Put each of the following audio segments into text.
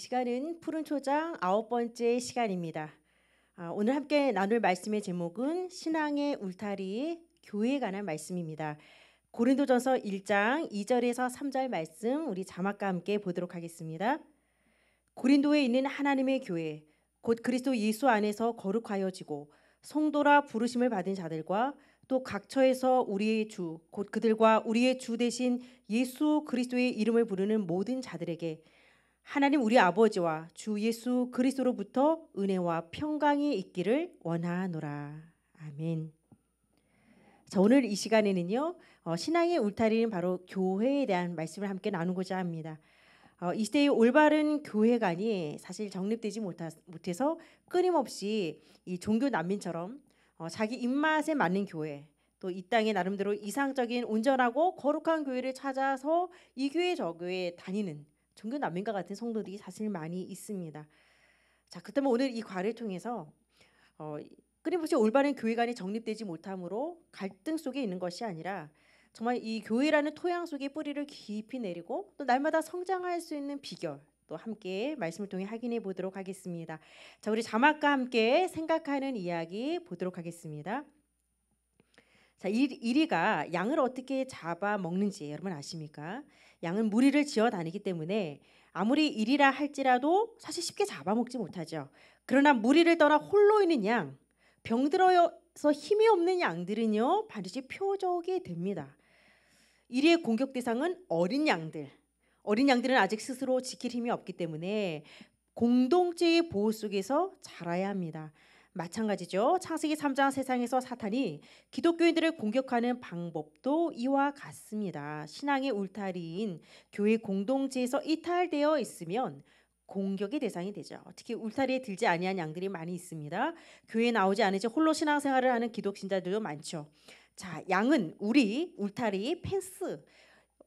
시간은 푸른 초장 아홉 번째 시간입니다. 아, 오늘 함께 나눌 말씀의 제목은 신앙의 울타리 교회에 관한 말씀입니다. 고린도전서 1장 2절에서 3절 말씀 우리 자막과 함께 보도록 하겠습니다. 고린도에 있는 하나님의 교회 곧 그리스도 예수 안에서 거룩하여지고 성도라 부르심을 받은 자들과 또 각처에서 우리의 주 곧 그들과 우리의 주 대신 예수 그리스도의 이름을 부르는 모든 자들에게 하나님 우리 아버지와 주 예수 그리스도로부터 은혜와 평강이 있기를 원하노라. 아멘. 자, 오늘 이 시간에는요. 어, 신앙의 울타리는 바로 교회에 대한 말씀을 함께 나누고자 합니다. 어, 이 시대의 올바른 교회관이 사실 정립되지 못하, 못해서 끊임없이 이 종교 난민처럼 어, 자기 입맛에 맞는 교회 또 이 땅의 나름대로 이상적인 온전하고 거룩한 교회를 찾아서 이 교회 저 교회 다니는 종교 난민과 같은 성도들이 사실 많이 있습니다. 자, 그렇다면 오늘 이 과를 통해서 어, 끊임없이 올바른 교회관이 정립되지 못함으로 갈등 속에 있는 것이 아니라 정말 이 교회라는 토양 속에 뿌리를 깊이 내리고 또 날마다 성장할 수 있는 비결 또 함께 말씀을 통해 확인해 보도록 하겠습니다. 자, 우리 자막과 함께 생각하는 이야기 보도록 하겠습니다. 자, 이리가 양을 어떻게 잡아 먹는지 여러분 아십니까? 양은 무리를 지어 다니기 때문에 아무리 일이라 할지라도 사실 쉽게 잡아먹지 못하죠. 그러나 무리를 떠나 홀로 있는 양, 병들어서 힘이 없는 양들은요 반드시 표적이 됩니다. 이리의 공격 대상은 어린 양들. 어린 양들은 아직 스스로 지킬 힘이 없기 때문에 공동체의 보호 속에서 자라야 합니다. 마찬가지죠. 창세기 3장 세상에서 사탄이 기독교인들을 공격하는 방법도 이와 같습니다. 신앙의 울타리인 교회 공동체에서 이탈되어 있으면 공격의 대상이 되죠. 특히 울타리에 들지 아니한 양들이 많이 있습니다. 교회에 나오지 않은 채 홀로 신앙생활을 하는 기독신자들도 많죠. 자, 양은 우리 울타리 펜스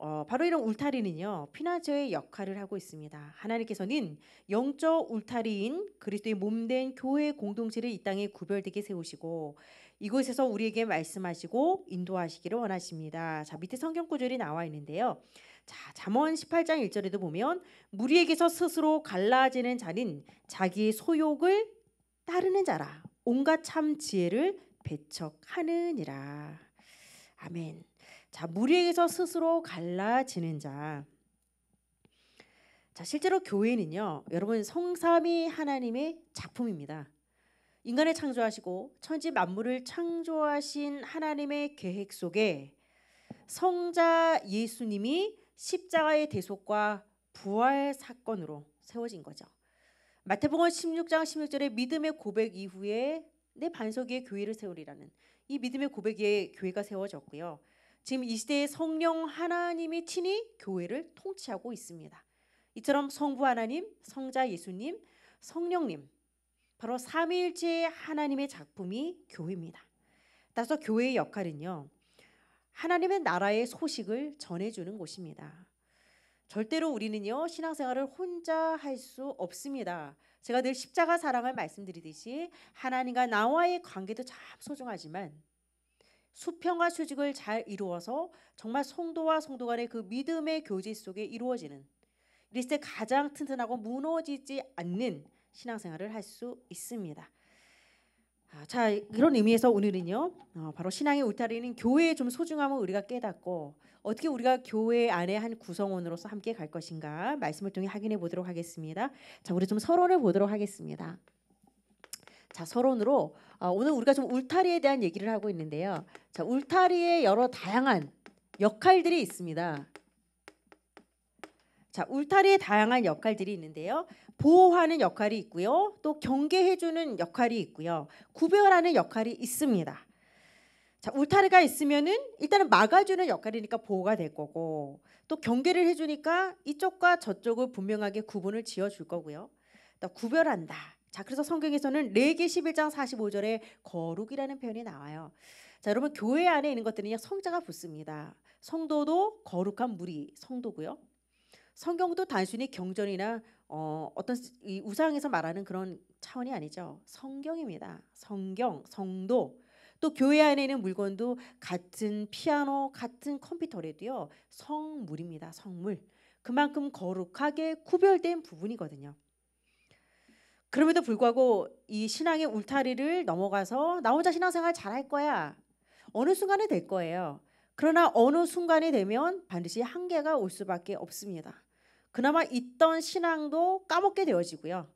어, 바로 이런 울타리는요 피나제의 역할을 하고 있습니다. 하나님께서는 영적 울타리인 그리스도의 몸된 교회 공동체를 이 땅에 구별되게 세우시고 이곳에서 우리에게 말씀하시고 인도하시기를 원하십니다. 자 밑에 성경 구절이 나와 있는데요. 자 잠언 18장 1절에도 보면 무리에게서 스스로 갈라지는 자는 자기의 소욕을 따르는 자라 온갖 참 지혜를 배척하느니라. 아멘. 자, 무리에게서 스스로 갈라지는 자. 자, 실제로 교회는요. 여러분 성삼위 하나님의 작품입니다. 인간을 창조하시고 천지 만물을 창조하신 하나님의 계획 속에 성자 예수님이 십자가의 대속과 부활 사건으로 세워진 거죠. 마태복음 16장 16절에 믿음의 고백 이후에 내 반석 위에 교회를 세우리라는 이 믿음의 고백 에 교회가 세워졌고요. 지금 이 시대에 성령 하나님이 친히 교회를 통치하고 있습니다. 이처럼 성부 하나님, 성자 예수님, 성령님 바로 삼위일체 하나님의 작품이 교회입니다. 따라서 교회의 역할은요. 하나님의 나라의 소식을 전해주는 곳입니다. 절대로 우리는요 신앙생활을 혼자 할 수 없습니다. 제가 늘 십자가 사랑을 말씀드리듯이 하나님과 나와의 관계도 참 소중하지만 수평과 수직을 잘 이루어서 정말 성도와 성도 간의 그 믿음의 교제 속에 이루어지는 이랬을 때 가장 튼튼하고 무너지지 않는 신앙생활을 할 수 있습니다. 아, 자 이런 의미에서 오늘은요 어, 바로 신앙의 울타리는 교회의 좀 소중함을 우리가 깨닫고 어떻게 우리가 교회 안에 한 구성원으로서 함께 갈 것인가 말씀을 통해 확인해 보도록 하겠습니다. 자 우리 좀 서론을 보도록 하겠습니다. 자 서론으로 어, 오늘 우리가 좀 울타리에 대한 얘기를 하고 있는데요. 자, 울타리에 여러 다양한 역할들이 있습니다. 자, 울타리에 다양한 역할들이 있는데요. 보호하는 역할이 있고요. 또 경계해주는 역할이 있고요. 구별하는 역할이 있습니다. 자, 울타리가 있으면은 일단은 막아주는 역할이니까 보호가 될 거고 또 경계를 해주니까 이쪽과 저쪽을 분명하게 구분을 지어줄 거고요. 또 구별한다. 자, 그래서 성경에서는 레기 11장 45절에 거룩이라는 표현이 나와요. 자, 여러분 교회 안에 있는 것들은요. 성자가 붙습니다. 성도도 거룩한 물이 성도고요. 성경도 단순히 경전이나 어, 어떤 이 우상에서 말하는 그런 차원이 아니죠. 성경입니다. 성경, 성도. 또 교회 안에 있는 물건도 같은 피아노, 같은 컴퓨터라도요. 성물입니다. 성물. 그만큼 거룩하게 구별된 부분이거든요. 그럼에도 불구하고 이 신앙의 울타리를 넘어가서 나 혼자 신앙생활 잘할 거야. 어느 순간에 될 거예요. 그러나 어느 순간이 되면 반드시 한계가 올 수밖에 없습니다. 그나마 있던 신앙도 까먹게 되어지고요.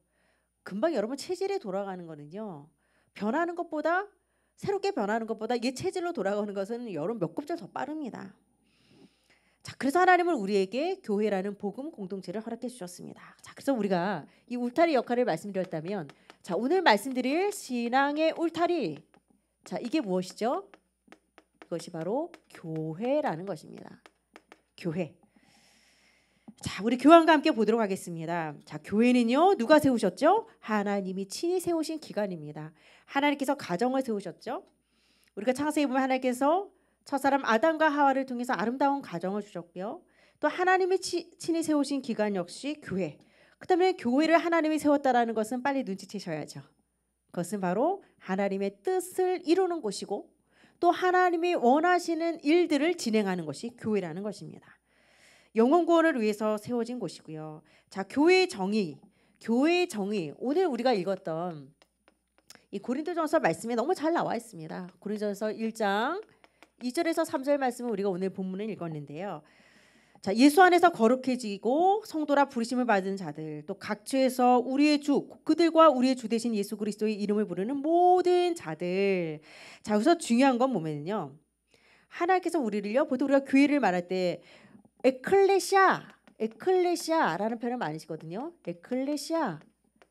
금방 여러분 체질에 돌아가는 거는요. 변하는 것보다 새롭게 변하는 것보다 옛 체질로 돌아가는 것은 여러분 몇 곱절 더 빠릅니다. 자, 그래서 하나님을 우리에게 교회라는 복음 공동체를 허락해 주셨습니다. 자, 그래서 우리가 이 울타리 역할을 말씀드렸다면 자, 오늘 말씀드릴 신앙의 울타리. 자, 이게 무엇이죠? 그것이 바로 교회라는 것입니다. 교회. 자, 우리 교황과 함께 보도록 하겠습니다. 자, 교회는요, 누가 세우셨죠? 하나님이 친히 세우신 기관입니다. 하나님께서 가정을 세우셨죠? 우리가 창세기 보면 하나님께서 첫사람 아담과 하와를 통해서 아름다운 가정을 주셨고요. 또 하나님이 치, 친히 세우신 기관 역시 교회. 그다음에 교회를 하나님이 세웠다라는 것은 빨리 눈치채셔야죠. 그것은 바로 하나님의 뜻을 이루는 곳이고 또 하나님이 원하시는 일들을 진행하는 것이 교회라는 것입니다. 영혼 구원을 위해서 세워진 곳이고요. 자, 교회의 정의, 교회의 정의. 오늘 우리가 읽었던 이 고린도전서 말씀에 너무 잘 나와 있습니다. 고린도전서 1장 2절에서 3절 말씀은 우리가 오늘 본문을 읽었는데요. 자, 예수 안에서 거룩해지고 성도라 부르심을 받은 자들 또 각처에서 우리의 주 그들과 우리의 주 대신 예수 그리스도의 이름을 부르는 모든 자들. 자, 여기서 중요한 건 보면요. 하나님께서 우리를요. 보통 우리가 교회를 말할 때 에클레시아, 에클레시아라는 표현을 많이 쓰거든요. 에클레시아.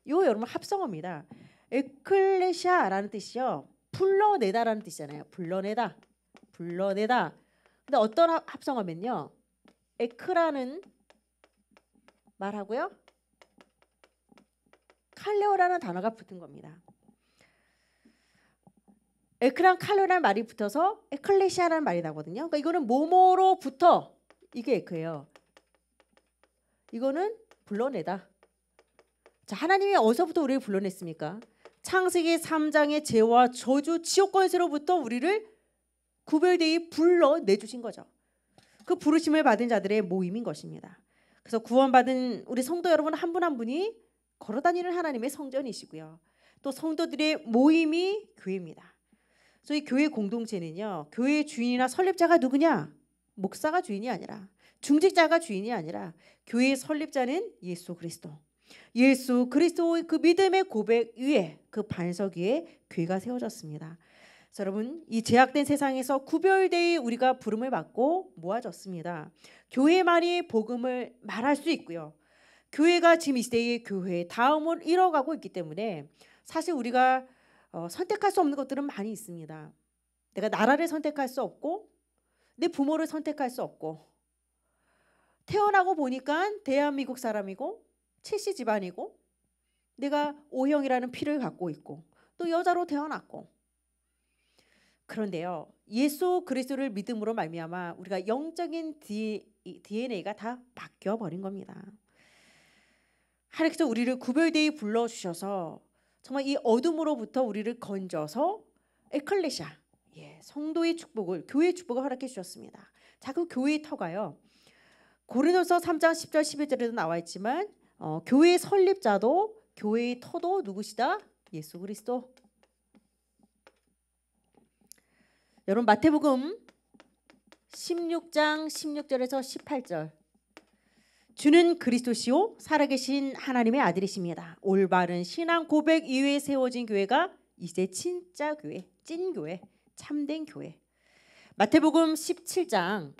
요 여러분 합성어입니다. 에클레시아라는 뜻이요. 불러내다라는 뜻이잖아요. 불러내다. 불러내다. 근데 어떤 합성어면요. 에크라는 말하고요. 칼레오라는 단어가 붙은 겁니다. 에크랑 칼레오라는 말이 붙어서 에클레시아라는 말이 나거든요. 그러니까 이거는 모모로부터 이게 에크예요. 이거는 불러내다. 자, 하나님이 어디서부터 우리를 불러냈습니까? 창세기 3장의 죄와 저주, 지옥 권세로부터 우리를 구별되이 불러 내주신 거죠. 그 부르심을 받은 자들의 모임인 것입니다. 그래서 구원받은 우리 성도 여러분 한 분 한 분이 걸어다니는 하나님의 성전이시고요. 또 성도들의 모임이 교회입니다. 저희 교회 공동체는요. 교회의 주인이나 설립자가 누구냐? 목사가 주인이 아니라 중직자가 주인이 아니라 교회의 설립자는 예수 그리스도. 예수 그리스도의 그 믿음의 고백 위에 그 반석 위에 교회가 세워졌습니다. 여러분 이 제약된 세상에서 구별되이 우리가 부름을 받고 모아졌습니다. 교회 만이 복음을 말할 수 있고요. 교회가 지금 이 시대의 교회 다음을 잃어가고 있기 때문에 사실 우리가 어, 선택할 수 없는 것들은 많이 있습니다. 내가 나라를 선택할 수 없고 내 부모를 선택할 수 없고 태어나고 보니까 대한민국 사람이고 칠시 집안이고 내가 오형이라는 피를 갖고 있고 또 여자로 태어났고 그런데요. 예수 그리스도를 믿음으로 말미암아 우리가 영적인 D, n a 가다 바뀌어 버린 겁니다. 하나님께서 우리를 구별되이 불러 주셔서 정말 이 어둠으로부터 우리를 건져서 에클레시아 예, 성도의 축복을 교회의 축복을 허락해 주셨습니다. 자, 그 교회의 터가요. 고린도서 3장 10절 11절에도 나와 있지만 어, 교회의 설립자도 교회의 터도 누구시다? 예수 그리스도. 여러분 마태복음 16장 16절에서 18절 주는 그리스도시요 살아계신 하나님의 아들이십니다. 올바른 신앙 고백 이외에 세워진 교회가 이제 진짜 교회, 찐 교회, 참된 교회. 마태복음 17장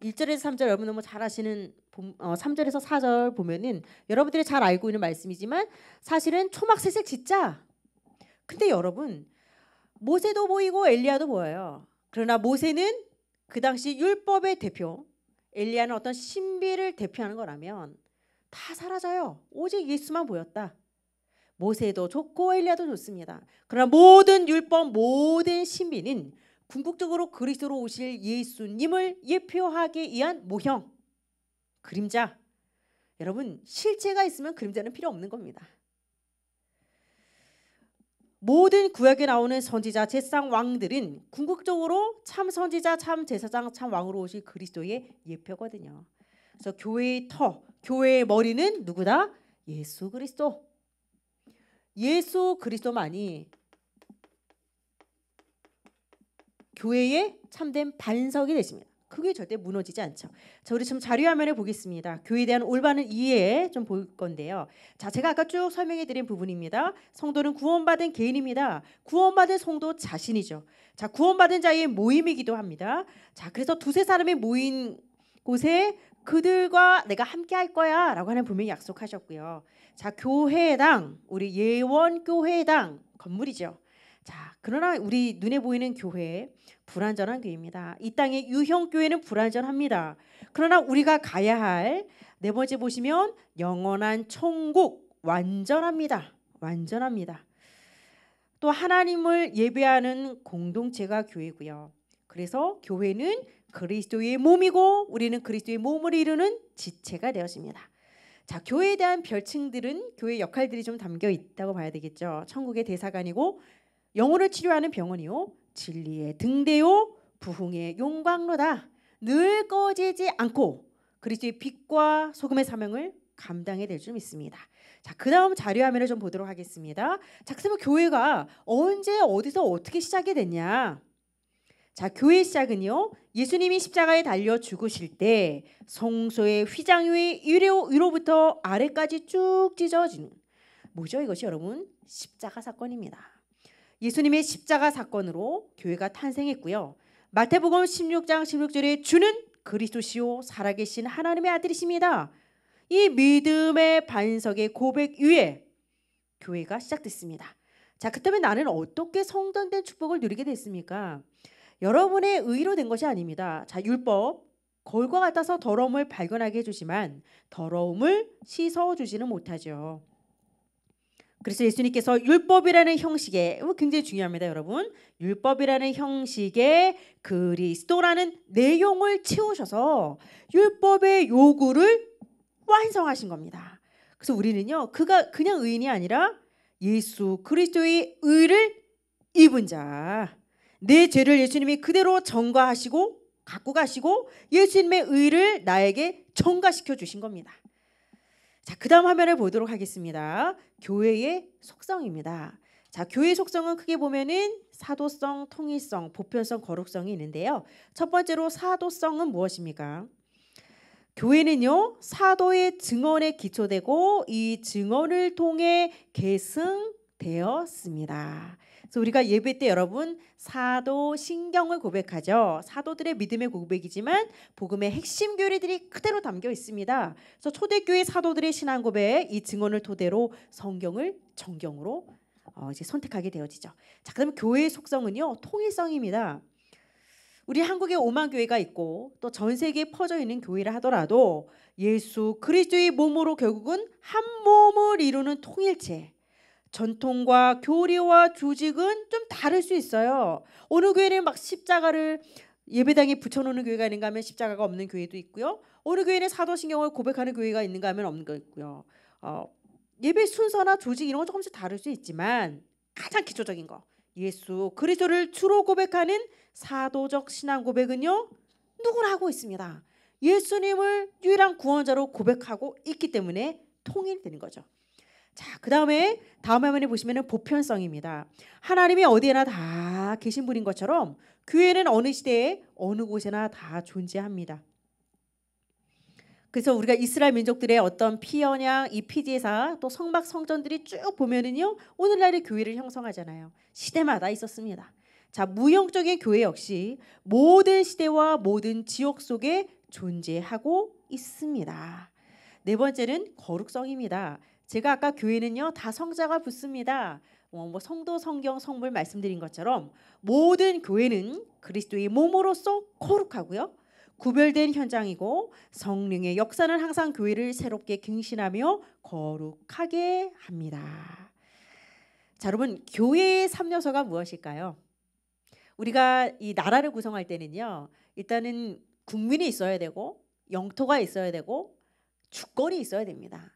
1절에서 3절 여러분 너무 잘 아시는 3절에서 어, 4절 보면은 여러분들이 잘 알고 있는 말씀이지만 사실은 초막새색 짓자. 근데 여러분 모세도 보이고 엘리야도 보여요. 그러나 모세는 그 당시 율법의 대표, 엘리야는 어떤 신비를 대표하는 거라면 다 사라져요. 오직 예수만 보였다. 모세도 좋고 엘리야도 좋습니다. 그러나 모든 율법, 모든 신비는 궁극적으로 그리스도로 오실 예수님을 예표하기 위한 모형, 그림자. 여러분 실체가 있으면 그림자는 필요 없는 겁니다. 모든 구약에 나오는 선지자 제상 왕들은 궁극적으로 참 선지자 참 제사장 참 왕으로 오실 그리스도의 예표거든요. 그래서 교회의 터, 교회의 머리는 누구다? 예수 그리스도. 예수 그리스도만이 교회의 참된 반석이 되십니다. 그게 절대 무너지지 않죠. 자, 우리 지금 자료 화면을 보겠습니다. 교회에 대한 올바른 이해 좀 볼 건데요. 자, 제가 아까 쭉 설명해 드린 부분입니다. 성도는 구원받은 개인입니다. 구원받은 성도 자신이죠. 자, 구원받은 자의 모임이기도 합니다. 자, 그래서 두세 사람이 모인 곳에 그들과 내가 함께 할 거야라고 하는 분명히 약속하셨고요. 자, 교회당 우리 예원 교회당 건물이죠. 자, 그러나 우리 눈에 보이는 교회 불완전한 교회입니다. 이 땅의 유형 교회는 불완전합니다. 그러나 우리가 가야 할 네 번째 보시면 영원한 천국 완전합니다. 완전합니다. 또 하나님을 예배하는 공동체가 교회고요. 그래서 교회는 그리스도의 몸이고 우리는 그리스도의 몸을 이루는 지체가 되었습니다. 자, 교회에 대한 별칭들은 교회 역할들이 좀 담겨 있다고 봐야 되겠죠. 천국의 대사관이고 영혼을 치료하는 병원이요 진리의 등대요 부흥의 용광로다. 늘 꺼지지 않고 그리스도의 빛과 소금의 사명을 감당해 될줄 믿습니다. 자, 그다음 자료 화면을 좀 보도록 하겠습니다. 자, 그러면 교회가 언제 어디서 어떻게 시작이 됐냐? 자, 교회 시작은요. 예수님이 십자가에 달려 죽으실 때 성소의 휘장 위 위로, 위로부터 아래까지 쭉 찢어지는 뭐죠? 이것이 여러분 십자가 사건입니다. 예수님의 십자가 사건으로 교회가 탄생했고요. 마태복음 16장 16절에 주는 그리스도시요 살아계신 하나님의 아들이십니다. 이 믿음의 반석의 고백 위에 교회가 시작됐습니다. 자, 그렇다면 나는 어떻게 성전된 축복을 누리게 됐습니까? 여러분의 의로 된 것이 아닙니다. 자, 율법 거울과 같아서 더러움을 발견하게 해주지만 더러움을 씻어 주지는 못하죠. 그래서 예수님께서 율법이라는 형식에 굉장히 중요합니다, 여러분. 율법이라는 형식에 그리스도라는 내용을 채우셔서 율법의 요구를 완성하신 겁니다. 그래서 우리는요, 그가 그냥 의인이 아니라 예수 그리스도의 의를 입은 자. 내 죄를 예수님이 그대로 전가하시고 갖고 가시고 예수님의 의를 나에게 전가시켜 주신 겁니다. 자, 그다음 화면을 보도록 하겠습니다. 교회의 속성입니다. 자, 교회 의 속성은 크게 보면은 사도성, 통일성, 보편성, 거룩성이 있는데요. 첫 번째로 사도성은 무엇입니까? 교회는요 사도의 증언에 기초되고 이 증언을 통해 계승되었습니다. 그래서 우리가 예배 때 여러분 사도 신경을 고백하죠. 사도들의 믿음의 고백이지만 복음의 핵심 교리들이 그대로 담겨 있습니다. 그래서 초대교회 사도들의 신앙 고백 이 증언을 토대로 성경을 정경으로 어, 이제 선택하게 되어지죠. 자, 그다음 교회의 속성은요 통일성입니다. 우리 한국에 오만 교회가 있고 또 전 세계에 퍼져 있는 교회를 하더라도 예수 그리스도의 몸으로 결국은 한 몸을 이루는 통일체 전통과 교리와 조직은 좀 다를 수 있어요. 어느 교회는 막 십자가를 예배당에 붙여놓는 교회가 있는가 하면 십자가가 없는 교회도 있고요. 어느 교회는 사도신경을 고백하는 교회가 있는가 하면 없는 거 있고요. 어, 예배 순서나 조직 이런 건 조금씩 다를 수 있지만 가장 기초적인 거 예수 그리스도를 주로 고백하는 사도적 신앙 고백은요 누구나 하고 있습니다. 예수님을 유일한 구원자로 고백하고 있기 때문에 통일되는 거죠. 자, 그 다음에 다음 화면에 보시면 보편성입니다. 하나님이 어디에나 다 계신 분인 것처럼 교회는 어느 시대에 어느 곳에나 다 존재합니다. 그래서 우리가 이스라엘 민족들의 어떤 피언양, 이 피제사, 또 성막 성전들이 쭉 보면은요 오늘날의 교회를 형성하잖아요. 시대마다 있었습니다. 자 무형적인 교회 역시 모든 시대와 모든 지역 속에 존재하고 있습니다. 네 번째는 거룩성입니다. 제가 아까 교회는요 다 성자가 붙습니다. 어, 뭐 성도, 성경, 성물 말씀드린 것처럼 모든 교회는 그리스도의 몸으로서 거룩하고요. 구별된 현장이고 성령의 역사는 항상 교회를 새롭게 갱신하며 거룩하게 합니다. 자, 여러분 교회의 3요소가 무엇일까요? 우리가 이 나라를 구성할 때는요. 일단은 국민이 있어야 되고 영토가 있어야 되고 주권이 있어야 됩니다.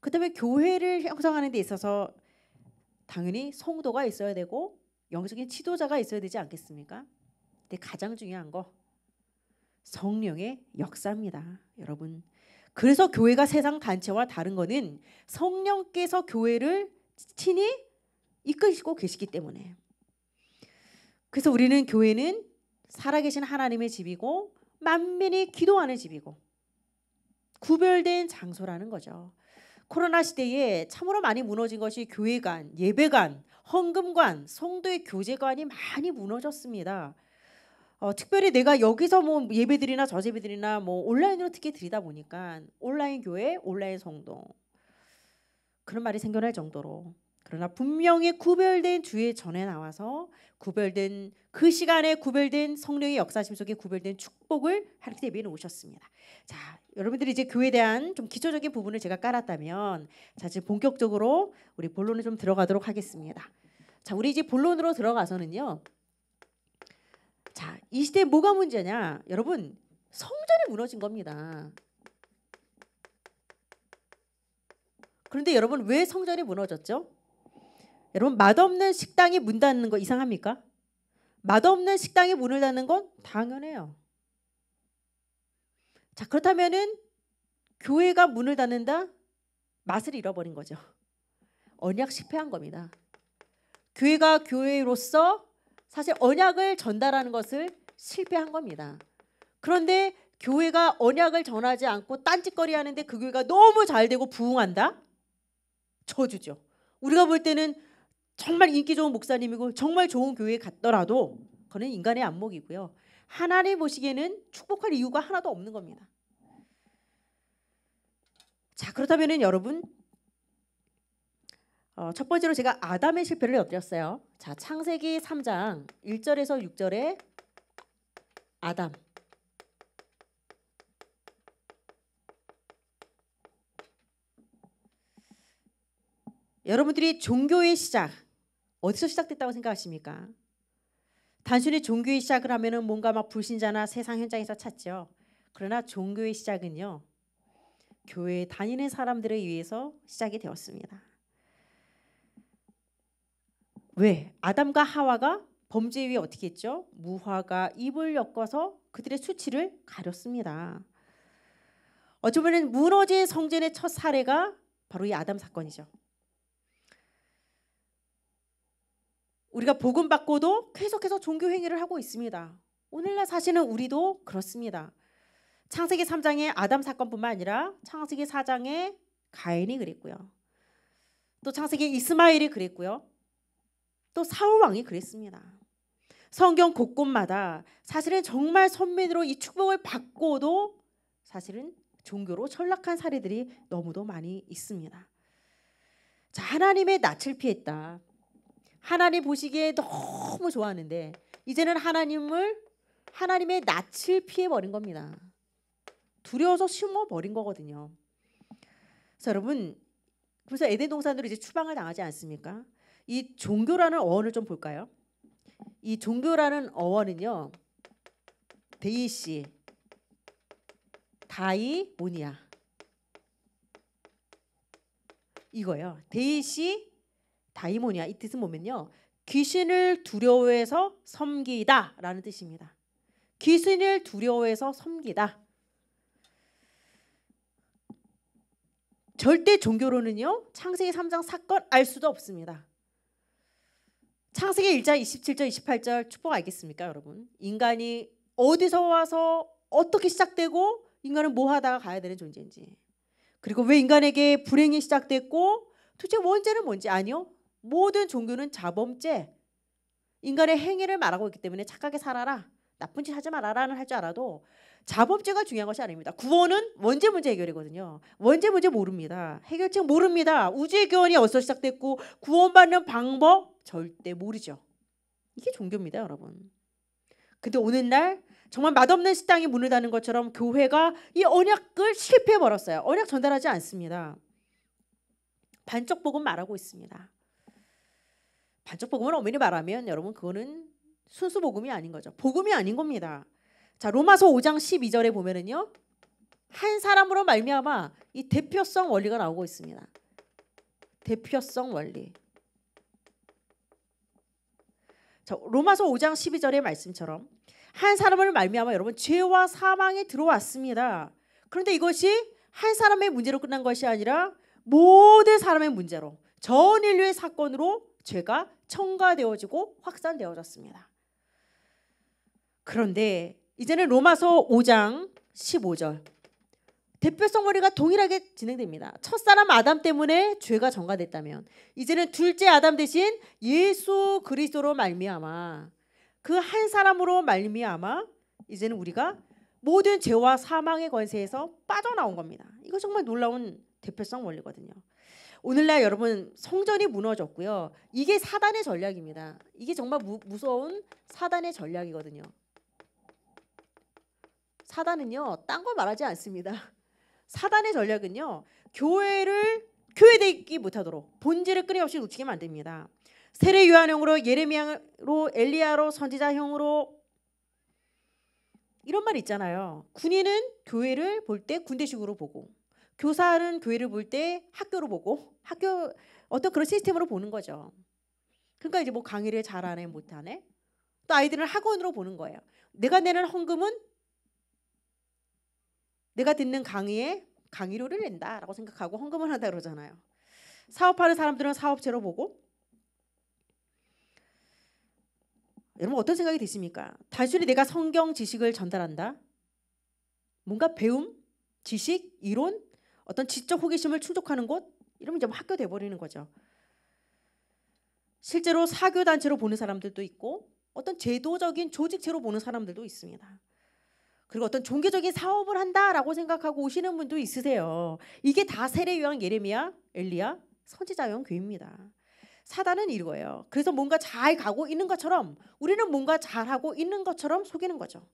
그다음에 교회를 형성하는 데 있어서 당연히 성도가 있어야 되고 영적인 지도자가 있어야 되지 않겠습니까? 근데 가장 중요한 거 성령의 역사입니다. 여러분. 그래서 교회가 세상 단체와 다른 거는 성령께서 교회를 친히 이끌고 계시기 때문에 그래서 우리는 교회는 살아계신 하나님의 집이고 만민이 기도하는 집이고 구별된 장소라는 거죠. 코로나 시대에 참으로 많이 무너진 것이 교회관, 예배관, 헌금관, 성도의 교제관이 많이 무너졌습니다. 어, 특별히 내가 여기서 뭐 예배들이나 저예배들이나 뭐 온라인으로 특히 드리다 보니까 온라인 교회, 온라인 성도 그런 말이 생겨날 정도로 그러나 분명히 구별된 주의 전에 나와서 구별된 그 시간에 구별된 성령의 역사심 속에 구별된 축복을 하나님께 예배는 오셨습니다. 자 여러분들이 이제 교회에 대한 좀 기초적인 부분을 제가 깔았다면 자 지금 본격적으로 우리 본론에 좀 들어가도록 하겠습니다. 자 우리 이제 본론으로 들어가서는요. 자이 시대 에 뭐가 문제냐? 여러분 성전이 무너진 겁니다. 그런데 여러분 왜 성전이 무너졌죠? 여러분 맛없는 식당이 문 닫는 거 이상합니까? 맛없는 식당이 문을 닫는 건 당연해요. 자, 그렇다면은 교회가 문을 닫는다? 맛을 잃어버린 거죠. 언약 실패한 겁니다. 교회가 교회로서 사실 언약을 전달하는 것을 실패한 겁니다. 그런데 교회가 언약을 전하지 않고 딴짓거리 하는데 그 교회가 너무 잘 되고 부흥한다? 저주죠. 우리가 볼 때는 정말 인기 좋은 목사님이고 정말 좋은 교회에 더라도 그는 인간의 안목이고요. 하나님 보시기에는 축복할 이유가 하나도 없는 겁니다. 자 그렇다면은 여러분 어, 첫 번째로 제가 아담의 실패를 엿드렸어요. 자 창세기 3장 1절에서 6절에 아담 여러분들이 종교의 시작 어디서 시작됐다고 생각하십니까? 단순히 종교의 시작을 하면은 뭔가 막 불신자나 세상 현장에서 찾죠. 그러나 종교의 시작은요. 교회에 다니는 사람들에 의해서 시작이 되었습니다. 왜? 아담과 하와가 범죄 위에 어떻게 했죠? 무화과 입을 엮어서 그들의 수치를 가렸습니다. 어쩌면 무너진 성전의 첫 사례가 바로 이 아담 사건이죠. 우리가 복음 받고도 계속해서 종교 행위를 하고 있습니다. 오늘날 사실은 우리도 그렇습니다. 창세기 3장의 아담 사건뿐만 아니라 창세기 4장의 가인이 그랬고요. 또 창세기 이스마엘이 그랬고요. 또 사울 왕이 그랬습니다. 성경 곳곳마다 사실은 정말 선민으로 이 축복을 받고도 사실은 종교로 전락한 사례들이 너무도 많이 있습니다. 자, 하나님의 낯을 피했다. 하나님 보시기에 너무 좋아하는데 이제는 하나님을 하나님의 낯을 피해버린 겁니다. 두려워서 숨어버린 거거든요. 그래서 여러분 그래서 에덴 동산으로 이제 추방을 당하지 않습니까? 이 종교라는 어원을 좀 볼까요? 이 종교라는 어원은요. 데이시 다이오니아 이거요. 예 데이시 다이모니아 이 뜻은 뭐면요 귀신을 두려워해서 섬기다라는 뜻입니다. 귀신을 두려워해서 섬기다. 절대 종교로는요. 창세기 3장 사건 알 수도 없습니다. 창세기 1장 27절 28절 축복 알겠습니까 여러분? 인간이 어디서 와서 어떻게 시작되고 인간은 뭐 하다가 가야 되는 존재인지 그리고 왜 인간에게 불행이 시작됐고 도대체 원죄는 뭔지 아니요 모든 종교는 자범죄, 인간의 행위를 말하고 있기 때문에 착하게 살아라, 나쁜 짓 하지 말아라는 할 줄 알아도 자범죄가 중요한 것이 아닙니다. 구원은 원죄 문제 해결이거든요. 원죄 문제 모릅니다. 해결책 모릅니다. 우주의 교원이 어디서 시작됐고 구원받는 방법 절대 모르죠. 이게 종교입니다, 여러분. 근데 오늘날 정말 맛없는 식당이 문을 닫는 것처럼 교회가 이 언약을 실패해 버렸어요. 언약 전달하지 않습니다. 반쪽 복음 말하고 있습니다. 반쪽 복음을 엄밀히 말하면 여러분 그거는 순수 복음이 아닌 거죠. 복음이 아닌 겁니다. 자 로마서 5장 12절에 보면은요 한 사람으로 말미암아 이 대표성 원리가 나오고 있습니다. 대표성 원리. 자 로마서 5장 12절의 말씀처럼 한 사람을 말미암아 여러분 죄와 사망에 들어왔습니다. 그런데 이것이 한 사람의 문제로 끝난 것이 아니라 모든 사람의 문제로 전 인류의 사건으로 죄가 첨가되어지고 확산되어졌습니다. 그런데 이제는 로마서 5장 15절 대표성 거리가 동일하게 진행됩니다. 첫사람 아담 때문에 죄가 전가됐다면 이제는 둘째 아담 대신 예수 그리스도로 말미암아 그 한 사람으로 말미암아 이제는 우리가 모든 죄와 사망의 권세에서 빠져나온 겁니다. 이거 정말 놀라운 대표성 원리거든요. 오늘날 여러분 성전이 무너졌고요. 이게 사단의 전략입니다. 이게 정말 무, 무서운 사단의 전략이거든요. 사단은요. 딴거 말하지 않습니다. 사단의 전략은요. 교회를 교회되기 못하도록 본질을 끊임없이 놓치게 만듭니다. 세례 유한형으로 예레미야로 엘리야로 선지자형으로 이런 말 있잖아요. 군인은 교회를 볼 때 군대식으로 보고 교사는 교회를 볼 때 학교로 보고 학교 어떤 그런 시스템으로 보는 거죠. 그러니까 이제 뭐 강의를 잘하네 못하네. 또 아이들은 학원으로 보는 거예요. 내가 내는 헌금은 내가 듣는 강의에 강의료를 낸다라고 생각하고 헌금을 한다 그러잖아요. 사업하는 사람들은 사업체로 보고 여러분 어떤 생각이 드십니까? 단순히 내가 성경 지식을 전달한다. 뭔가 배움, 지식, 이론 어떤 지적 호기심을 충족하는 곳 이러면 이제 학교 돼 버리는 거죠. 실제로 사교 단체로 보는 사람들도 있고 어떤 제도적인 조직체로 보는 사람들도 있습니다. 그리고 어떤 종교적인 사업을 한다라고 생각하고 오시는 분도 있으세요. 이게 다 세례요한 예레미야, 엘리야, 선지자용 교입니다. 사단은 이거예요. 그래서 뭔가 잘 가고 있는 것처럼 우리는 뭔가 잘하고 있는 것처럼 속이는 거죠.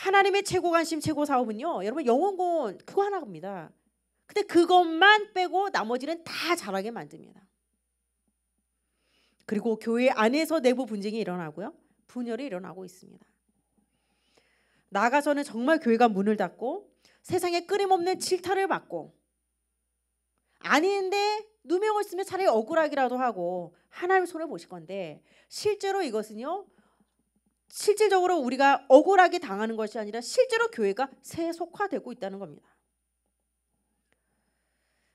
하나님의 최고 관심 최고 사업은요. 여러분 영혼권 그거 하나입니다. 근데 그것만 빼고 나머지는 다 잘하게 만듭니다. 그리고 교회 안에서 내부 분쟁이 일어나고요. 분열이 일어나고 있습니다. 나가서는 정말 교회가 문을 닫고 세상에 끊임없는 질타를 받고 아닌데 누명을 쓰면 차라리 억울하기라도 하고 하나님 손해 보실 건데 실제로 이것은요 실질적으로 우리가 억울하게 당하는 것이 아니라 실제로 교회가 세속화되고 있다는 겁니다.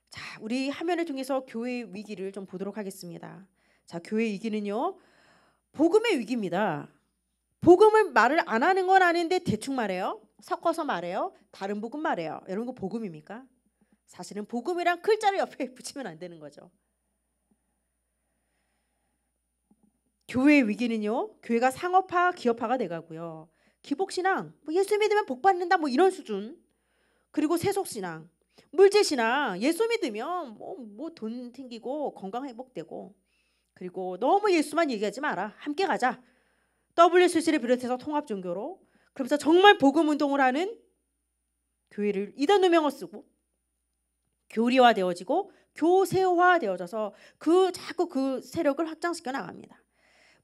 자, 우리 화면을 통해서 교회의 위기를 좀 보도록 하겠습니다. 자, 교회의 위기는요. 복음의 위기입니다. 복음을 말을 안 하는 건 아닌데 대충 말해요. 섞어서 말해요. 다른 복음 말해요. 여러분 거 복음입니까? 사실은 복음이랑 글자를 옆에 붙이면 안 되는 거죠. 교회의 위기는요. 교회가 상업화, 기업화가 돼가고요. 기복신앙, 뭐 예수 믿으면 복 받는다, 뭐 이런 수준. 그리고 세속신앙, 물질신앙, 예수 믿으면 뭐돈 뭐, 뭐 튕기고 건강 회복되고. 그리고 너무 예수만 얘기하지 마라. 함께 가자. WCC를 비롯해서 통합 종교로 그러면서 정말 복음 운동을 하는 교회를 이단 누명을 쓰고 교리화되어지고 교세화되어져서 그 자꾸 그 세력을 확장시켜 나갑니다.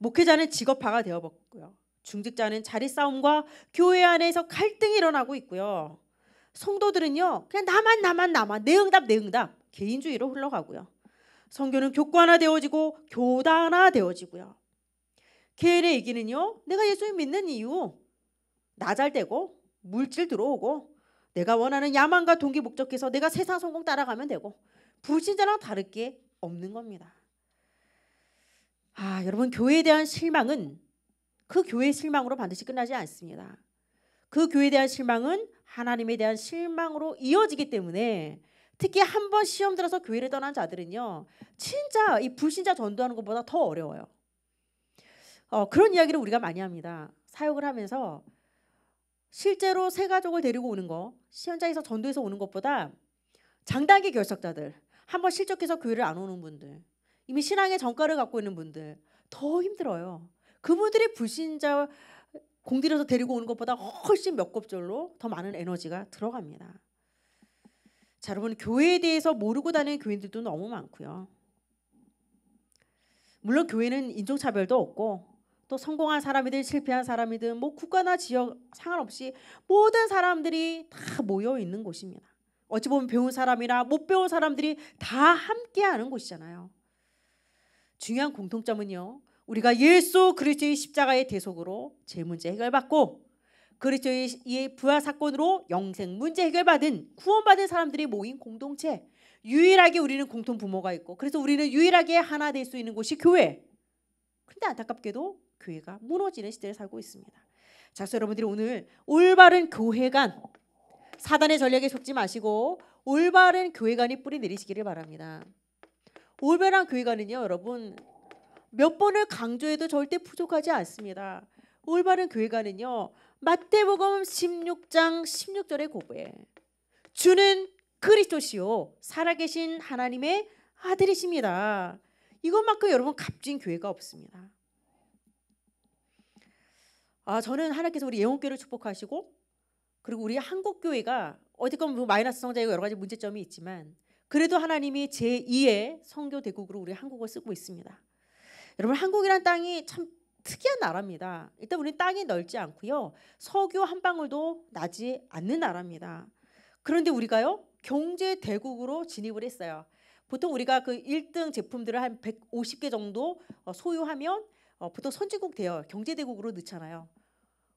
목회자는 직업화가 되어버렸고요. 중직자는 자리 싸움과 교회 안에서 갈등이 일어나고 있고요. 성도들은요 그냥 나만 나만 나만 내 응답 내 응답 개인주의로 흘러가고요. 성교는 교과화 되어지고 교단화 되어지고요. 개인의 얘기는요 내가 예수 님 믿는 이유 나잘되고 물질 들어오고 내가 원하는 야망과 동기 목적해서 내가 세상 성공 따라가면 되고 불신자랑 다를 게 없는 겁니다. 아, 여러분 교회에 대한 실망은 그 교회의 실망으로 반드시 끝나지 않습니다. 그 교회에 대한 실망은 하나님에 대한 실망으로 이어지기 때문에 특히 한 번 시험 들어서 교회를 떠난 자들은요. 진짜 이 불신자 전도하는 것보다 더 어려워요. 어, 그런 이야기를 우리가 많이 합니다. 사역을 하면서 실제로 새 가족을 데리고 오는 거, 시험장에서 전도해서 오는 것보다 장단기 결석자들, 한 번 실족해서 교회를 안 오는 분들, 이미 신앙의 정가를 갖고 있는 분들 더 힘들어요. 그분들이 불신자 공들여서 데리고 오는 것보다 훨씬 몇 곱절로 더 많은 에너지가 들어갑니다. 자, 여러분 교회에 대해서 모르고 다니는 교인들도 너무 많고요. 물론 교회는 인종차별도 없고 또 성공한 사람이든 실패한 사람이든 뭐 국가나 지역 상관없이 모든 사람들이 다 모여 있는 곳입니다. 어찌 보면 배운 사람이나 못 배운 사람들이 다 함께하는 곳이잖아요. 중요한 공통점은요. 우리가 예수 그리스도의 십자가의 대속으로 제 문제 해결받고 그리스도의 부활 사건으로 영생 문제 해결받은 구원받은 사람들이 모인 공동체 유일하게 우리는 공통 부모가 있고 그래서 우리는 유일하게 하나 될 수 있는 곳이 교회. 근데 안타깝게도 교회가 무너지는 시대를 살고 있습니다. 자, 그래서 여러분들이 오늘 올바른 교회관 사단의 전략에 속지 마시고 올바른 교회관이 뿌리 내리시기를 바랍니다. 올바른 교회관은요 그 여러분 몇 번을 강조해도 절대 부족하지 않습니다. 올바른 교회관은요 그 마태복음 16장 16절의 고백. 주는 그리스도시요 살아계신 하나님의 아들이십니다. 이것만큼 여러분 값진 교회가 없습니다. 아 저는 하나님께서 우리 예원교를 축복하시고 그리고 우리 한국 교회가 어쨌건 뭐 마이너스 성장이고 여러 가지 문제점이 있지만 그래도 하나님이 제2의 성교 대국으로 우리 한국을 쓰고 있습니다. 여러분 한국이란 땅이 참 특이한 나라입니다. 일단 우리 땅이 넓지 않고요. 석유 한 방울도 나지 않는 나라입니다. 그런데 우리가요. 경제 대국으로 진입을 했어요. 보통 우리가 그 1등 제품들을 한 150개 정도 어, 소유하면 어, 보통 선진국 대열 경제 대국으로 넣잖아요.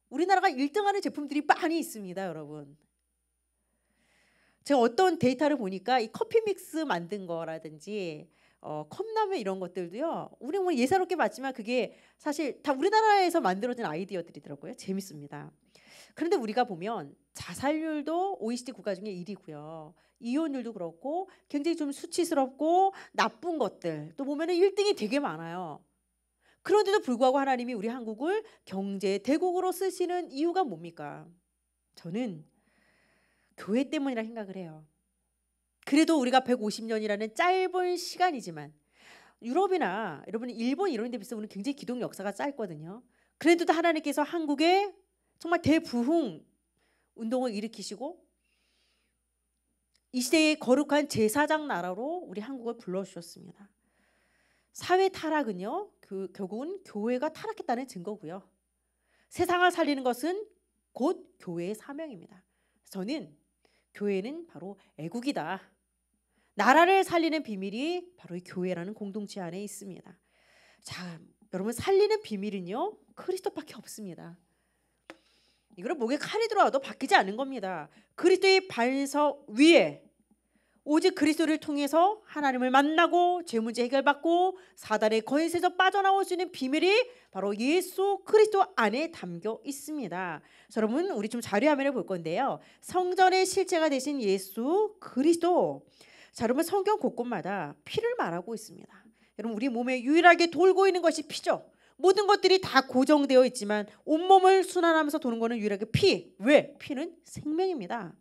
우리나라가 1등하는 제품들이 많이 있습니다, 여러분. 제가 어떤 데이터를 보니까 이 커피 믹스 만든 거라든지 어, 컵라면 이런 것들도요. 우리 오늘 뭐 예사롭게 봤지만 그게 사실 다 우리나라에서 만들어진 아이디어들이더라고요. 재밌습니다. 그런데 우리가 보면 자살률도 OECD 국가 중에 1위고요. 이혼율도 그렇고 굉장히 좀 수치스럽고 나쁜 것들 또 보면은 1등이 되게 많아요. 그런데도 불구하고 하나님이 우리 한국을 경제 대국으로 쓰시는 이유가 뭡니까? 저는 교회 때문이라 생각을 해요. 그래도 우리가 150년이라는 짧은 시간이지만 유럽이나 여러분 일본 이런 데 비해서 우리는 굉장히 기독 역사가 짧거든요. 그래도 하나님께서 한국에 정말 대부흥 운동을 일으키시고 이 시대의 거룩한 제사장 나라로 우리 한국을 불러주셨습니다. 사회 타락은요 그, 결국은 교회가 타락했다는 증거고요. 세상을 살리는 것은 곧 교회의 사명입니다. 저는 교회는 바로 애국이다. 나라를 살리는 비밀이 바로 이 교회라는 공동체 안에 있습니다. 자, 여러분 살리는 비밀은요 그리스도밖에 없습니다. 이걸 목에 칼이 들어와도 바뀌지 않은 겁니다. 그리스도의 발석 위에 오직 그리스도를 통해서 하나님을 만나고 죄 문제 해결받고 사단의 거인세에서 빠져나올 수 있는 비밀이 바로 예수 그리스도 안에 담겨 있습니다. 여러분 우리 좀 자료 화면을 볼 건데요. 성전의 실체가 되신 예수 그리스도. 자, 여러분 성경 곳곳마다 피를 말하고 있습니다. 여러분 우리 몸에 유일하게 돌고 있는 것이 피죠. 모든 것들이 다 고정되어 있지만 온몸을 순환하면서 도는 것은 유일하게 피. 왜? 피는 생명입니다.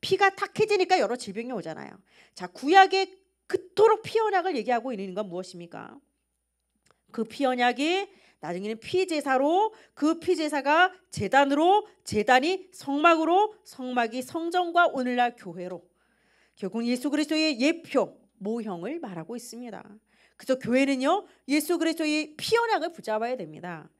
피가 탁해지니까 여러 질병이 오잖아요. 자, 구약의 그토록 피 언약을 얘기하고 있는 건 무엇입니까? 그피 언약이 나중에는 피제사로 그 피제사가 재단으로 재단이 성막으로 성막이 성전과 오늘날 교회로 결국 예수 그리스도의 예표 모형을 말하고 있습니다. 그래서 교회는요 예수 그리스도의 피언약을 붙잡아야 됩니다.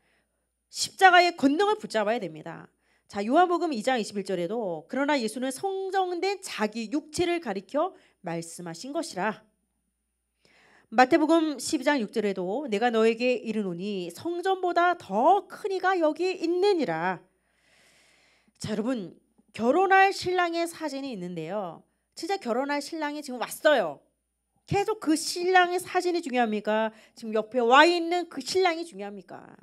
십자가의 권능을 붙잡아야 됩니다. 자 요한복음 2장 21절에도 그러나 예수는 성정된 자기 육체를 가리켜 말씀하신 것이라. 마태복음 12장 6절에도 내가 너에게 이르노니 성전보다 더크니가 여기 있느니라. 자 여러분 결혼할 신랑의 사진이 있는데요. 진짜 결혼할 신랑이 지금 왔어요. 계속 그 신랑의 사진이 중요합니까? 지금 옆에 와 있는 그 신랑이 중요합니까?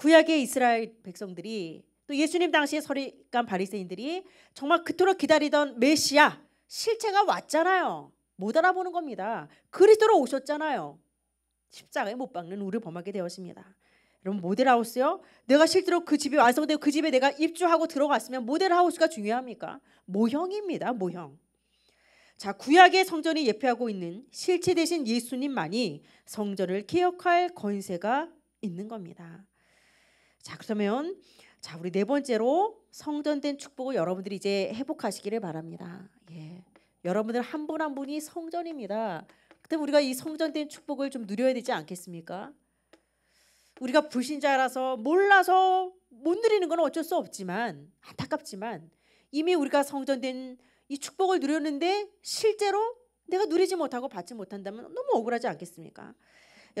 구약의 이스라엘 백성들이 또 예수님 당시의 서리간 바리새인들이 정말 그토록 기다리던 메시아 실체가 왔잖아요. 못 알아보는 겁니다. 그리스도로 오셨잖아요. 십자가에 못 박는 우를 범하게 되었습니다. 여러분 모델하우스요? 내가 실제로 그집에 완성되고 그 집에 내가 입주하고 들어갔으면 모델하우스가 중요합니까? 모형입니다. 모형. 자 구약의 성전이 예표하고 있는 실체 대신 예수님만이 성전을 개혁할 권세가 있는 겁니다. 자 그러면 자 우리 네 번째로 성전된 축복을 여러분들이 이제 회복하시기를 바랍니다. 예. 여러분들 한 분 한 분이 성전입니다. 그때 우리가 이 성전된 축복을 좀 누려야 되지 않겠습니까? 우리가 불신자라서 몰라서 못 누리는 건 어쩔 수 없지만 안타깝지만 이미 우리가 성전된 이 축복을 누렸는데 실제로 내가 누리지 못하고 받지 못한다면 너무 억울하지 않겠습니까?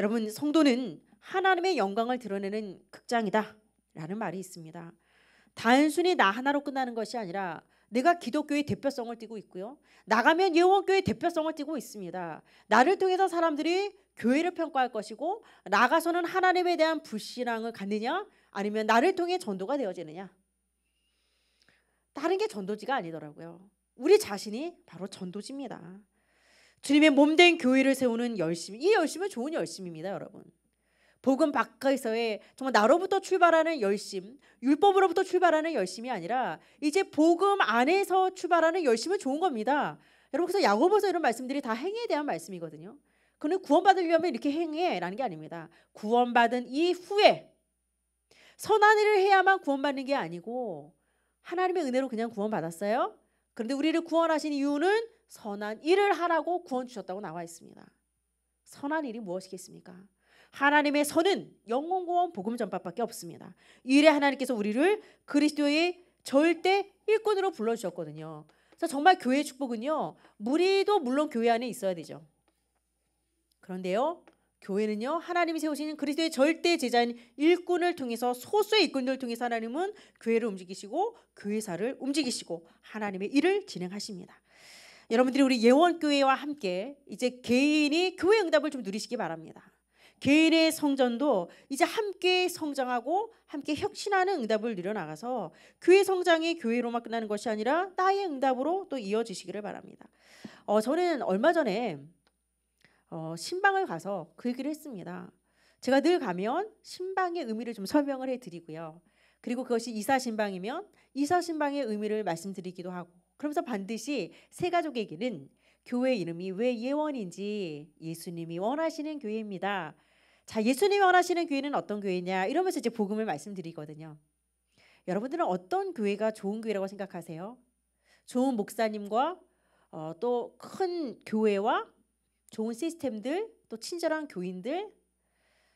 여러분 성도는 하나님의 영광을 드러내는 극장이다라는 말이 있습니다. 단순히 나 하나로 끝나는 것이 아니라 내가 기독교의 대표성을 띠고 있고요. 나가면 예원교의 대표성을 띠고 있습니다. 나를 통해서 사람들이 교회를 평가할 것이고 나가서는 하나님에 대한 불신앙을 갖느냐 아니면 나를 통해 전도가 되어지느냐. 다른 게 전도지가 아니더라고요. 우리 자신이 바로 전도지입니다. 주님의 몸된 교회를 세우는 열심. 이 열심은 좋은 열심입니다, 여러분. 복음 밖에서의 정말 나로부터 출발하는 열심, 율법으로부터 출발하는 열심이 아니라 이제 복음 안에서 출발하는 열심은 좋은 겁니다. 여러분 께서 야고보서 이런 말씀들이 다 행위에 대한 말씀이거든요. 그는 구원받으려면 이렇게 행해라는 게 아닙니다. 구원받은 이후에 선한 일을 해야만 구원받는 게 아니고 하나님의 은혜로 그냥 구원받았어요. 그런데 우리를 구원하신 이유는 선한 일을 하라고 구원 주셨다고 나와 있습니다. 선한 일이 무엇이겠습니까? 하나님의 선은 영혼 구원 복음 전파밖에 없습니다. 이래 하나님께서 우리를 그리스도의 절대 일꾼으로 불러 주셨거든요. 그래서 정말 교회 축복은요. 무리도 물론 교회 안에 있어야 되죠. 그런데요. 교회는요. 하나님이 세우시 그리스도의 절대 제자인 일꾼을 통해서 소수의 일꾼들을 통해서 하나님은 교회를 움직이시고 교회사를 움직이시고 하나님의 일을 진행하십니다. 여러분들이 우리 예원교회와 함께 이제 개인이 교회 응답을 좀 누리시기 바랍니다. 개인의 성전도 이제 함께 성장하고 함께 혁신하는 응답을 늘려나가서 교회 성장이 교회로만 끝나는 것이 아니라 나의 응답으로 또 이어지시기를 바랍니다. 어, 저는 얼마 전에 어, 신방을 가서 그 얘기를 했습니다. 제가 늘 가면 신방의 의미를 좀 설명을 해드리고요. 그리고 그것이 이사 신방이면 이사 신방의 의미를 말씀드리기도 하고 그러면서 반드시 세 가족에게는 교회 이름이 왜 예원인지 예수님이 원하시는 교회입니다. 자, 예수님이 원하시는 교회는 어떤 교회냐? 이러면서 이제 복음을 말씀드리거든요. 여러분들은 어떤 교회가 좋은 교회라고 생각하세요? 좋은 목사님과 어, 또큰 교회와 좋은 시스템들, 또 친절한 교인들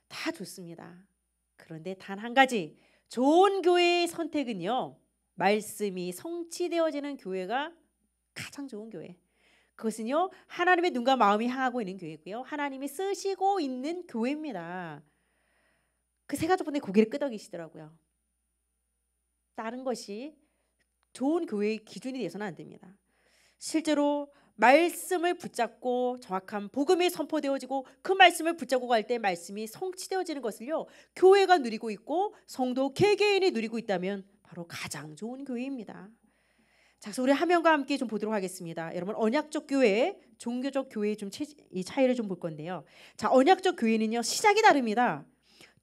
다 좋습니다. 그런데 단 한 가지 좋은 교회의 선택은요. 말씀이 성취되어지는 교회가 가장 좋은 교회. 그것은요 하나님의 눈과 마음이 향하고 있는 교회고요 하나님이 쓰시고 있는 교회입니다. 그 세가족분에 고개를 끄덕이시더라고요. 다른 것이 좋은 교회의 기준이 돼서는 안 됩니다. 실제로 말씀을 붙잡고 정확한 복음이 선포되어지고 그 말씀을 붙잡고 갈 때 말씀이 성취되어지는 것을요 교회가 누리고 있고 성도 개개인이 누리고 있다면 바로 가장 좋은 교회입니다. 자, 그래서 우리 화면과 함께 좀 보도록 하겠습니다. 여러분 언약적 교회, 종교적 교회의 좀 이 차이를 좀 볼 건데요. 자, 언약적 교회는요 시작이 다릅니다.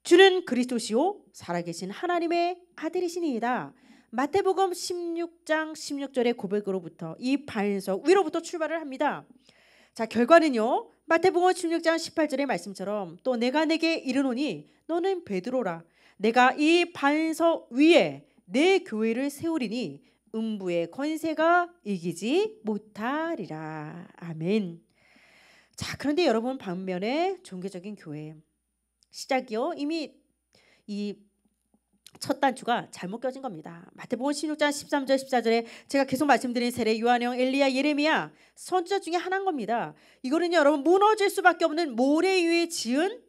주는 그리스도시요 살아계신 하나님의 아들이시니이다. 마태복음 16장 16절의 고백으로부터 이반서 위로부터 출발을 합니다. 자 결과는요 마태복음 16장 18절의 말씀처럼 또 내가 내게 이르노니 너는 베드로라 내가 이반서 위에 내 교회를 세우리니 음부의 권세가 이기지 못하리라. 아멘. 자, 그런데 여러분 반면에 종교적인 교회 시작이요. 이미 이 첫 단추가 잘못 껴진 겁니다. 마태복음 16장 13절 14절에 제가 계속 말씀드린 세례 요한형 엘리야 예레미야 선지자 중에 하나인 겁니다. 이거는요 여러분 무너질 수밖에 없는 모래 위에 지은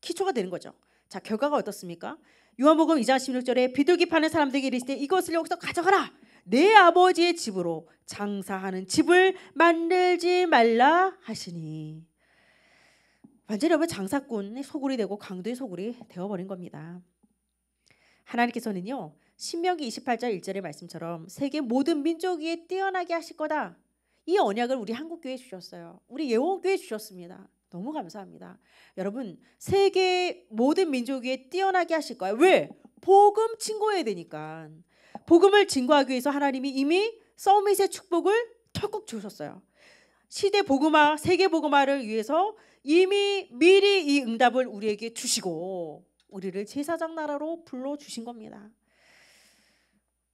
기초가 되는 거죠. 자 결과가 어떻습니까? 요한복음 2장 16절에 비둘기 파는 사람들에게 이르시되 이것을 여기서 가져가라 내 아버지의 집으로 장사하는 집을 만들지 말라 하시니 완전히 장사꾼의 소굴이 되고 강도의 소굴이 되어버린 겁니다. 하나님께서는요 신명기 28장 1절의 말씀처럼 세계 모든 민족 위에 뛰어나게 하실 거다. 이 언약을 우리 한국 교회 주셨어요. 우리 예원 교회 주셨습니다. 너무 감사합니다. 여러분 세계 모든 민족 위에 뛰어나게 하실 거예요. 왜? 복음 친고해야 되니까. 복음을 증거하기 위해서 하나님이 이미 서밋의 축복을 털꼭 주셨어요. 시대 복음화, 세계 복음화를 위해서 이미 미리 이 응답을 우리에게 주시고 우리를 제사장 나라로 불러 주신 겁니다.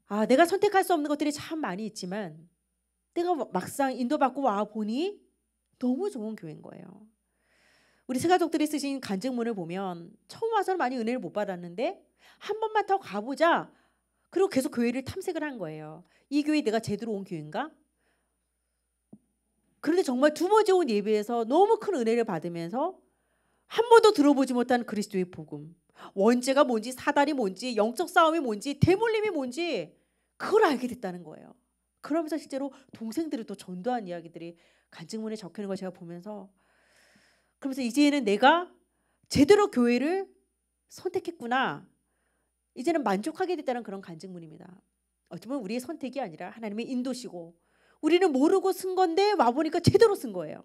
아, 내가 선택할 수 없는 것들이 참 많이 있지만 내가 막상 인도받고 와 보니 너무 좋은 교회인 거예요. 우리 스가족들이 쓰신 간증문을 보면 처음 와서는 많이 은혜를 못 받았는데 한 번만 더 가보자. 그리고 계속 교회를 탐색을 한 거예요. 이 교회 내가 제대로 온 교회인가? 그런데 정말 두 번째 온 예배에서 너무 큰 은혜를 받으면서 한 번도 들어보지 못한 그리스도의 복음. 원죄가 뭔지 사단이 뭔지 영적 싸움이 뭔지 대물림이 뭔지 그걸 알게 됐다는 거예요. 그러면서 실제로 동생들이 또 전도한 이야기들이 간증문에 적혀 있는 걸 제가 보면서 그러면서 이제는 내가 제대로 교회를 선택했구나. 이제는 만족하게 됐다는 그런 간증문입니다. 어쩌면 우리의 선택이 아니라 하나님의 인도시고 우리는 모르고 쓴 건데 와보니까 제대로 쓴 거예요.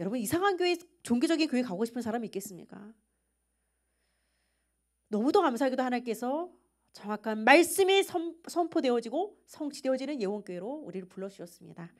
여러분 이상한 교회 종교적인 교회 가고 싶은 사람이 있겠습니까? 너무도 감사하게도 하나님께서 정확한 말씀이 선, 포되어지고 성취되어지는 예원교회로 우리를 불러주셨습니다.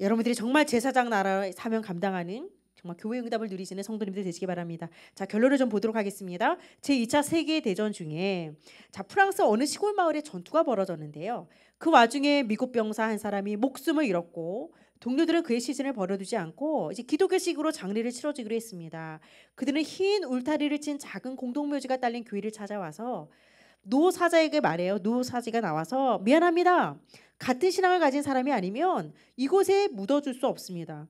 여러분들이 정말 제사장 나라의 사명 감당하는 정말 교회 응답을 누리시는 성도님들 되시기 바랍니다. 자 결론을 좀 보도록 하겠습니다. 제 2차 세계 대전 중에 자 프랑스 어느 시골 마을에 전투가 벌어졌는데요. 그 와중에 미국 병사 한 사람이 목숨을 잃었고 동료들은 그의 시신을 버려두지 않고 이제 기독교식으로 장례를 치러주기로 했습니다. 그들은 흰 울타리를 친 작은 공동묘지가 딸린 교회를 찾아와서 노사자에게 말해요. 노사지가 나와서 미안합니다. 같은 신앙을 가진 사람이 아니면 이곳에 묻어줄 수 없습니다.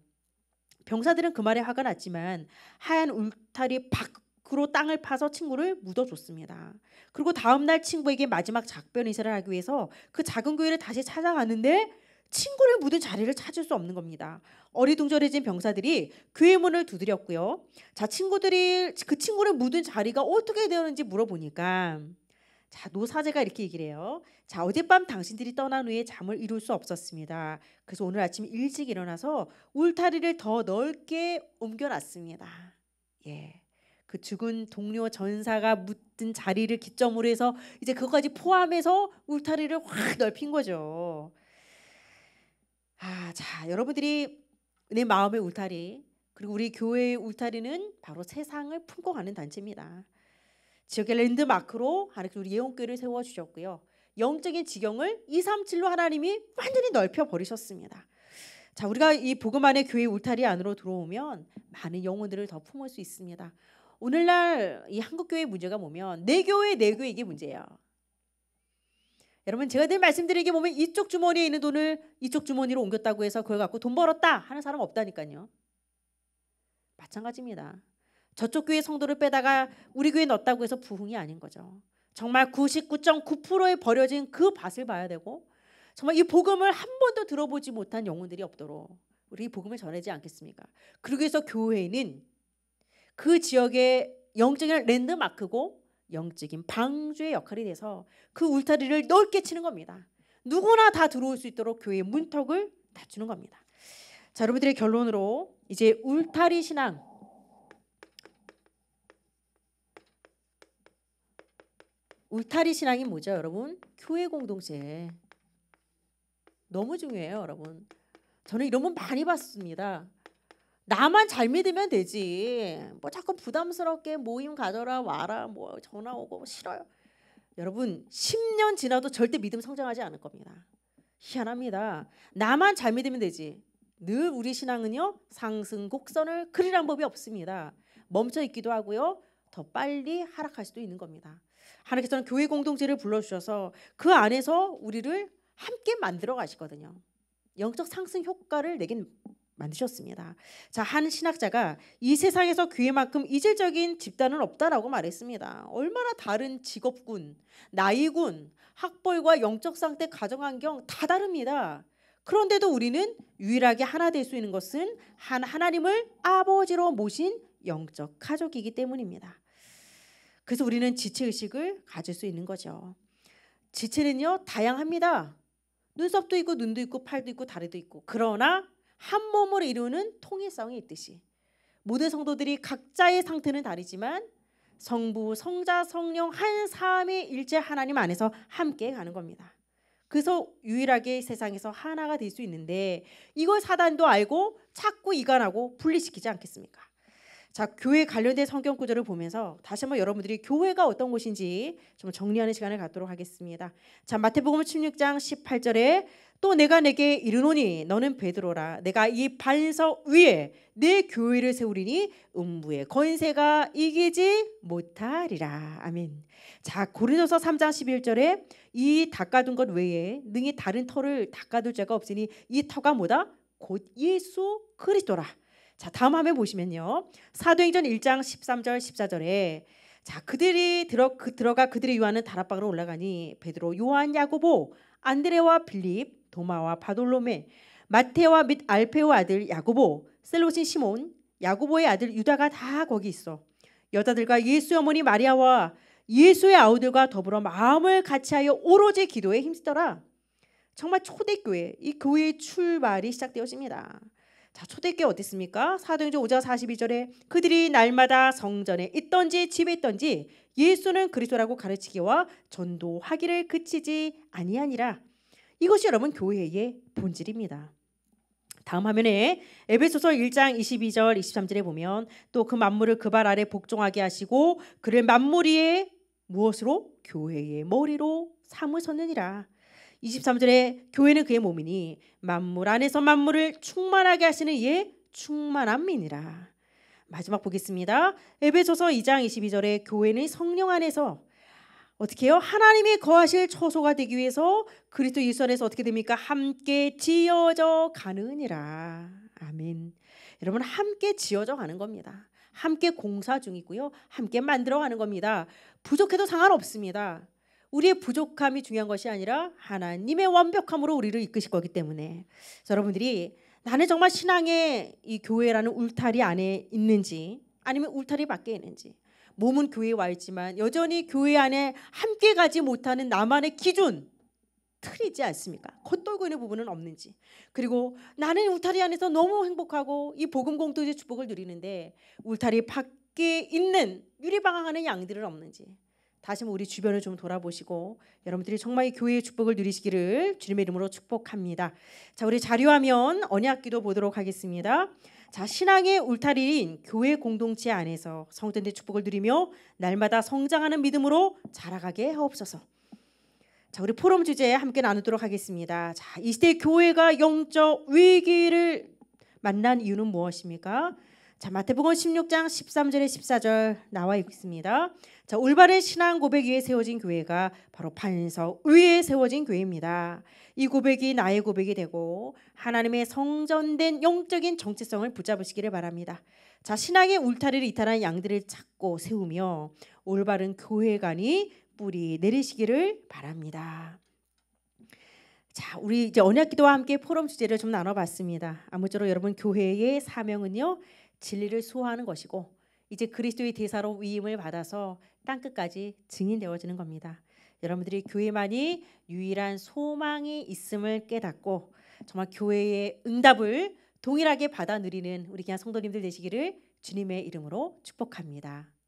병사들은 그 말에 화가 났지만 하얀 울타리 밖으로 땅을 파서 친구를 묻어줬습니다. 그리고 다음날 친구에게 마지막 작별 인사를 하기 위해서 그 작은 교회를 다시 찾아가는데 친구를 묻은 자리를 찾을 수 없는 겁니다. 어리둥절해진 병사들이 교회 문을 두드렸고요. 자, 친구들이 그 친구를 묻은 자리가 어떻게 되었는지 물어보니까 자, 노사제가 이렇게 얘기를 해요. 자, 어젯밤 당신들이 떠난 후에 잠을 이룰 수 없었습니다. 그래서 오늘 아침 일찍 일어나서 울타리를 더 넓게 옮겨놨습니다. 예. 그 죽은 동료 전사가 묻은 자리를 기점으로 해서 이제 그것까지 포함해서 울타리를 확 넓힌 거죠. 아, 자, 여러분들이 내 마음의 울타리 그리고 우리 교회의 울타리는 바로 세상을 품고 가는 단체입니다. 지역의 랜드마크로 하나님 우리 예언교회를 세워주셨고요. 영적인 지경을 2, 3, 7로 하나님이 완전히 넓혀버리셨습니다. 자, 우리가 이 복음 안의 교회 울타리 안으로 들어오면 많은 영혼들을 더 품을 수 있습니다. 오늘날 이 한국 교회 문제가 보면 내 교회 내 교회 이게 문제예요. 여러분 제가 늘 말씀드리게 보면 이쪽 주머니에 있는 돈을 이쪽 주머니로 옮겼다고 해서 그걸 갖고 돈 벌었다 하는 사람 없다니까요. 마찬가지입니다. 저쪽 교회 성도를 빼다가 우리 교회 넣었다고 해서 부흥이 아닌 거죠. 정말 99.9%의 버려진 그 밭을 봐야 되고 정말 이 복음을 한 번도 들어보지 못한 영혼들이 없도록 우리 복음을 전하지 않겠습니까? 그러기 위해서 교회는 그 지역의 영적인 랜드마크고 영적인 방주의 역할이 돼서 그 울타리를 넓게 치는 겁니다. 누구나 다 들어올 수 있도록 교회의 문턱을 낮추는 겁니다. 자, 여러분들의 결론으로 이제 울타리 신앙 울타리 신앙이 뭐죠, 여러분? 교회 공동체. 너무 중요해요, 여러분. 저는 이런 분 많이 봤습니다. 나만 잘 믿으면 되지. 뭐 자꾸 부담스럽게 모임 가져라 와라 뭐 전화 오고 뭐 싫어요. 여러분 10년 지나도 절대 믿음 성장하지 않을 겁니다. 희한합니다. 나만 잘 믿으면 되지. 늘 우리 신앙은요 상승 곡선을 그리란 법이 없습니다. 멈춰 있기도 하고요 더 빨리 하락할 수도 있는 겁니다. 하나님께서는 교회 공동체를 불러주셔서 그 안에서 우리를 함께 만들어 가시거든요. 영적 상승 효과를 내긴 만드셨습니다. 자, 한 신학자가 이 세상에서 교회만큼 이질적인 집단은 없다라고 말했습니다. 얼마나 다른 직업군, 나이군, 학벌과 영적 상태, 가정 환경 다 다릅니다. 그런데도 우리는 유일하게 하나 될 수 있는 것은 한 하나님을 아버지로 모신 영적 가족이기 때문입니다. 그래서 우리는 지체 의식을 가질 수 있는 거죠. 지체는요 다양합니다. 눈썹도 있고 눈도 있고 팔도 있고 다리도 있고 그러나 한 몸을 이루는 통일성이 있듯이 모든 성도들이 각자의 상태는 다르지만 성부, 성자, 성령 한 삼위일체 하나님 안에서 함께 가는 겁니다. 그래서 유일하게 세상에서 하나가 될 수 있는데 이걸 사단도 알고 자꾸 이간하고 분리시키지 않겠습니까? 자, 교회 관련된 성경 구절을 보면서 다시 한번 여러분들이 교회가 어떤 곳인지 좀 정리하는 시간을 갖도록 하겠습니다. 자, 마태복음 16장 18절에 또 내가 내게 이르노니 너는 베드로라 내가 이 반석 위에 내 교회를 세우리니 음부의 권세가 이기지 못하리라. 아멘. 자, 고린도서 3장 11절에 이 닦아둔 것 외에 능히 다른 터를 닦아둘 자가 없으니 이 터가 뭐다? 곧 예수 그리스도라. 자, 다음 화면 보시면요. 사도행전 1장 13절 14절에 자, 그들이 들어 그, 들어가 그들의 요한은 다락방으로 올라가니 베드로, 요한, 야고보, 안드레와 빌립, 도마와 바돌로메, 마테와 및 알페오 아들 야고보, 셀로신 시몬, 야고보의 아들 유다가 다 거기 있어. 여자들과 예수 의 어머니 마리아와 예수의 아우들과 더불어 마음을 같이하여 오로지 기도에 힘쓰더라. 정말 초대교회, 이 교회의 출발이 시작되었습니다. 자, 초대교회 어디 있습니까? 사도행전 5장 42절에 그들이 날마다 성전에 있던지 집에 있던지 예수는 그리스도라고 가르치기와 전도하기를 그치지 아니하니라. 이것이 여러분 교회의 본질입니다. 다음 화면에 에베소서 1장 22절 23절에 보면 또 그 만물을 그 발 아래 복종하게 하시고 그를 만물 위에 무엇으로 교회의 머리로 삼으셨느니라. 23절에 교회는 그의 몸이니 만물 안에서 만물을 충만하게 하시는 이의 충만함이니라. 마지막 보겠습니다. 에베소서 2장 22절에 교회는 성령 안에서 어떻게 해요? 하나님이 거하실 처소가 되기 위해서 그리스도 예수 안에서 어떻게 됩니까? 함께 지어져 가느니라. 아멘. 여러분 함께 지어져 가는 겁니다. 함께 공사 중이고요. 함께 만들어 가는 겁니다. 부족해도 상관없습니다. 우리의 부족함이 중요한 것이 아니라 하나님의 완벽함으로 우리를 이끄실 거기 때문에 여러분들이 나는 정말 신앙의 이 교회라는 울타리 안에 있는지 아니면 울타리 밖에 있는지 몸은 교회에 와 있지만 여전히 교회 안에 함께 가지 못하는 나만의 기준 틀이지 않습니까? 겉돌고 있는 부분은 없는지 그리고 나는 울타리 안에서 너무 행복하고 이 복음 공동체 축복을 누리는데 울타리 밖에 있는 유리방황하는 양들은 없는지 다시 한번 우리 주변을 좀 돌아보시고 여러분들이 정말 교회의 축복을 누리시기를 주님의 이름으로 축복합니다. 자, 우리 자료화면 언약기도 보도록 하겠습니다. 자, 신앙의 울타리인 교회 공동체 안에서 성전의 축복을 누리며 날마다 성장하는 믿음으로 자라가게 하옵소서. 자, 우리 포럼 주제 함께 나누도록 하겠습니다. 자, 이 시대 교회가 영적 위기를 만난 이유는 무엇입니까? 자, 마태복음 16장 13절에 14절 나와 있습니다. 자, 올바른 신앙 고백 위에 세워진 교회가 바로 반석 위에 세워진 교회입니다. 이 고백이 나의 고백이 되고 하나님의 성전된 영적인 정체성을 붙잡으시기를 바랍니다. 자, 신앙의 울타리를 이탈한 양들을 찾고 세우며 올바른 교회관이 뿌리 내리시기를 바랍니다. 자, 우리 이제 언약 기도와 함께 포럼 주제를 좀 나눠봤습니다. 아무쪼록 여러분 교회의 사명은요, 진리를 수호하는 것이고 이제 그리스도의 대사로 위임을 받아서 땅 끝까지 증인되어지는 겁니다. 여러분들이 교회만이 유일한 소망이 있음을 깨닫고 정말 교회의 응답을 동일하게 받아들이는 우리 그냥 성도님들 되시기를 주님의 이름으로 축복합니다.